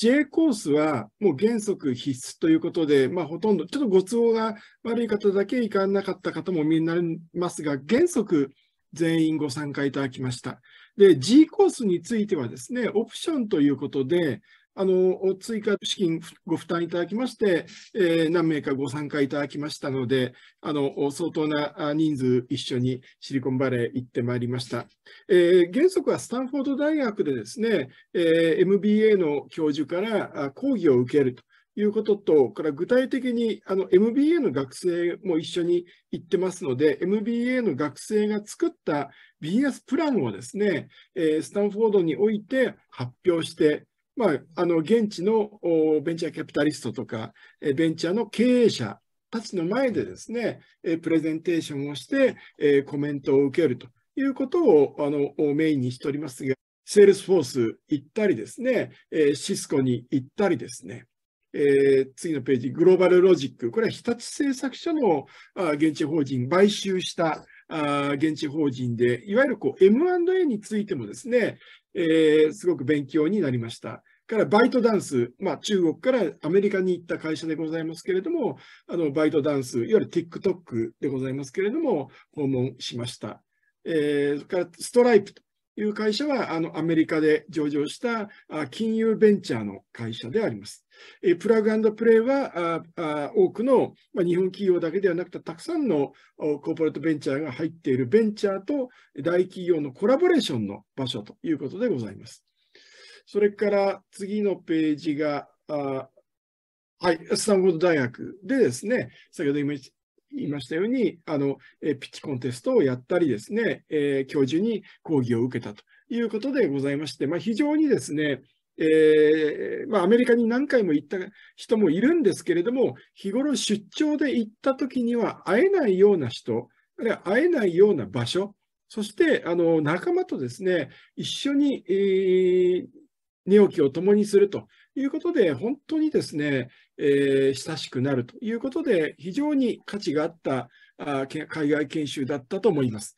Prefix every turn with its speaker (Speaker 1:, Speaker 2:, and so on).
Speaker 1: J コースはもう原則必須ということで、まあ、ほとんど、ちょっとご都合が悪い方だけ行かなかった方もみんなりますが、原則全員ご参加いただきました。で、G コースについてはですね、オプションということで、あの追加資金ご負担いただきまして、えー、何名かご参加いただきましたので、あの相当な人数一緒にシリコンバレー行ってまいりました。えー、原則はスタンフォード大学でですね、えー、MBA の教授から講義を受けると。いうことと、から具体的にあの MBA の学生も一緒に行ってますので、MBA の学生が作ったビジネスプランをですね、えー、スタンフォードにおいて発表してまあ、あの現地のベンチャーキャピタリストとか、ベンチャーの経営者たちの前でですね、プレゼンテーションをして、コメントを受けるということをあのメインにしておりますが、セールスフォース行ったりですね、シスコに行ったりですね、えー、次のページ、グローバルロジック、これは日立製作所のあ現地法人買収した現地法人で、いわゆるこう M&A についてもですね、えー、すごく勉強になりました。からバイトダンス、まあ、中国からアメリカに行った会社でございますけれども、あのバイトダンス、いわゆる TikTok でございますけれども、訪問しました。えー、からストライプという会社は、あの、アメリカで上場した金融ベンチャーの会社であります。えプラグプレイはあ多くの、ま日本企業だけではなくてたくさんのコーポレートベンチャーが入っているベンチャーと大企業のコラボレーションの場所ということでございます。それから次のページが、あはい、スタンフォード大学でですね、先ほど言い言いましたように、あの、えピッチコンテストをやったりですね、え教授に講義を受けたということでございまして、まあ、非常にですね、えー、まあ、アメリカに何回も行った人もいるんですけれども、日頃出張で行った時には会えないような人、あるいは会えないような場所、そしてあの仲間とですね、一緒に、えー、寝起きを共にするということで、本当にですね、えー、親しくなるということで、非常に価値があったあ海外研修だったと思います。